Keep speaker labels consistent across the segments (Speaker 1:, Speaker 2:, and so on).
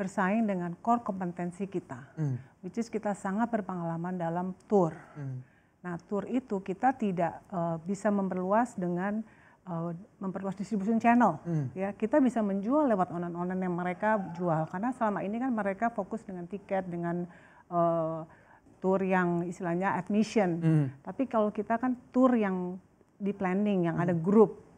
Speaker 1: bersaing dengan core kompetensi kita, mm. which is kita sangat berpengalaman dalam tour. Mm. Nah, tour itu kita tidak uh, bisa memperluas dengan uh, memperluas distribution channel. Mm. Ya, kita bisa menjual lewat onan online yang mereka jual karena selama ini kan mereka fokus dengan tiket dengan uh, tour yang istilahnya admission. Mm. Tapi kalau kita kan tour yang di planning yang mm. ada hmm. grup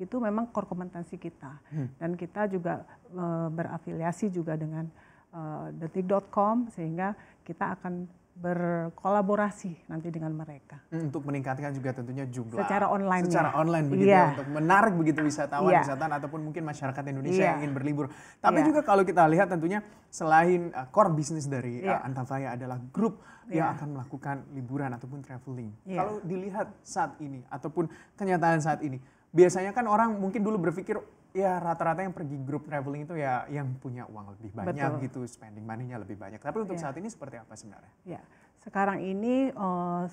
Speaker 1: itu memang core kompetensi kita hmm. dan kita juga e, berafiliasi juga dengan e, eh, detik.com sehingga kita akan berkolaborasi nanti dengan mereka
Speaker 2: hmm, untuk meningkatkan juga tentunya jumlah secara online secara online begitu yeah. Ya, untuk menarik begitu wisatawan yeah. wisatawan ataupun mungkin masyarakat Indonesia yeah. yang ingin berlibur tapi yeah. juga kalau kita lihat tentunya selain uh, core bisnis dari yeah. Iya. uh, Antafaya adalah grup yeah. yang iya. akan melakukan liburan ataupun traveling yeah. kalau dilihat saat ini ataupun kenyataan saat ini biasanya kan orang mungkin dulu berpikir ya rata-rata yang pergi grup traveling itu ya yang punya uang lebih banyak Betul. gitu, spending money-nya lebih banyak. Tapi untuk yeah. saat ini seperti apa sebenarnya?
Speaker 1: Ya, sekarang ini uh,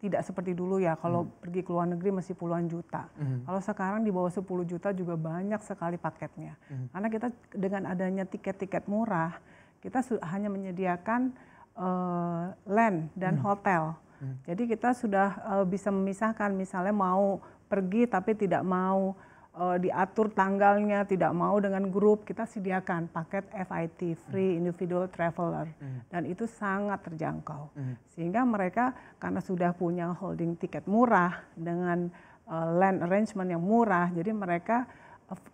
Speaker 1: tidak seperti dulu ya. Kalau hmm. pergi ke luar negeri masih puluhan juta. Hmm. Kalau sekarang di bawah 10 juta juga banyak sekali paketnya. Hmm. Karena kita dengan adanya tiket-tiket murah, kita hanya menyediakan uh, land dan hmm. hotel jadi kita sudah uh, bisa memisahkan misalnya mau pergi tapi tidak mau uh, diatur tanggalnya, tidak mau dengan grup, kita sediakan paket FIT Free hmm. Individual Traveler hmm. dan itu sangat terjangkau. Hmm. Sehingga mereka karena sudah punya holding tiket murah dengan uh, land arrangement yang murah, jadi mereka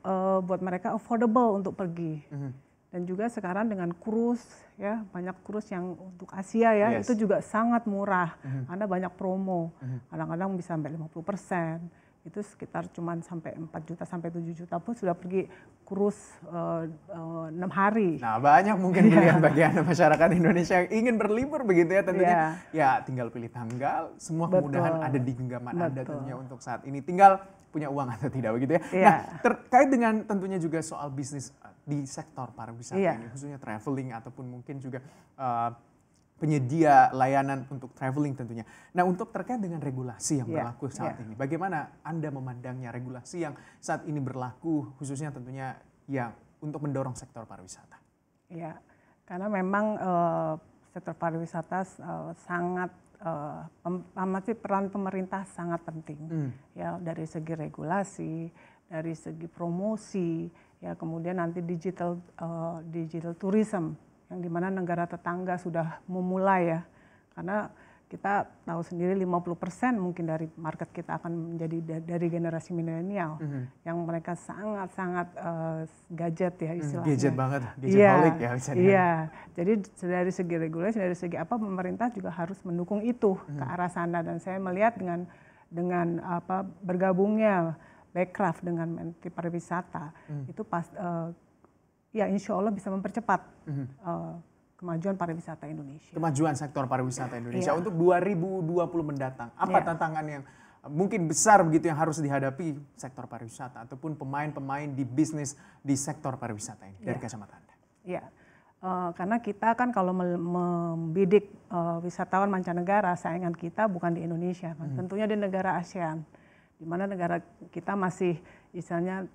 Speaker 1: uh, buat mereka affordable untuk pergi. Hmm dan juga sekarang dengan kurus ya banyak kurus yang untuk Asia ya yes. itu juga sangat murah. Mm -hmm. Anda banyak promo. Mm-hmm. Kadang-kadang mm -hmm. bisa sampai 50 persen itu sekitar cuma sampai 4 juta sampai 7 juta pun sudah pergi kurus eh, eh, enam uh, uh, hari. Nah banyak mungkin iya. pilihan yeah. bagi anda
Speaker 2: masyarakat Indonesia
Speaker 1: yang ingin berlibur begitu ya tentunya. Yeah. Ya tinggal
Speaker 2: pilih tanggal, semua Betul. kemudahan ada di genggaman Betul. anda tentunya untuk saat ini. Tinggal punya uang atau tidak begitu ya. Yeah. Nah terkait dengan tentunya juga soal bisnis eh, di sektor pariwisata yeah. ini khususnya traveling ataupun mungkin juga uh, penyedia layanan untuk traveling tentunya. Nah untuk terkait dengan regulasi yang iya, berlaku saat yeah. ini, bagaimana Anda memandangnya regulasi yang saat ini berlaku khususnya tentunya ya untuk mendorong sektor pariwisata?
Speaker 1: Ya, yeah. karena memang uh, sektor pariwisata uh, sangat uh, eh, masih peran pemerintah sangat penting mm. ya dari segi regulasi, dari segi promosi, ya kemudian nanti digital uh, digital tourism yang dimana negara tetangga sudah memulai ya. Karena kita tahu sendiri 50% mungkin dari market kita akan menjadi dari generasi milenial mm -hmm. yang mereka sangat-sangat uh, gadget ya mhm. istilahnya. gadget banget, gadget yeah. balik ya misalnya. Iya. Yeah. Jadi dari segi regulasi dari segi apa pemerintah juga harus mendukung itu mm -hmm. ke arah sana dan saya melihat dengan dengan apa bergabungnya Backcraft dengan Menteri Pariwisata mm. itu pas uh, ya insya Allah bisa mempercepat mm-hmm. uh, kemajuan pariwisata Indonesia.
Speaker 2: Kemajuan sektor pariwisata iya. Indonesia yeah. untuk 2020 mendatang. Apa yeah. tantangan yang eh, mungkin besar begitu yang harus dihadapi sektor pariwisata ataupun pemain-pemain di bisnis di sektor pariwisata ini yeah. dari iya. kacamata Anda? Iya,
Speaker 1: yeah. uh, karena kita kan kalau membidik uh, wisatawan mancanegara, saingan kita bukan di Indonesia, Hmm. tentunya di negara ASEAN, di mana negara kita masih misalnya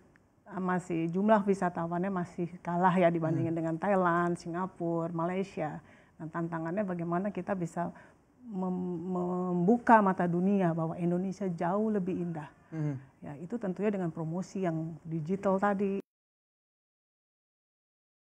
Speaker 1: Ah, masih jumlah wisatawannya masih kalah ya dibandingin hmm. dengan Thailand, Singapura, Malaysia. Nah, tantangannya bagaimana kita bisa mem membuka mata dunia bahwa Indonesia jauh lebih indah. Hmm. Ya, itu tentunya dengan promosi yang digital tadi,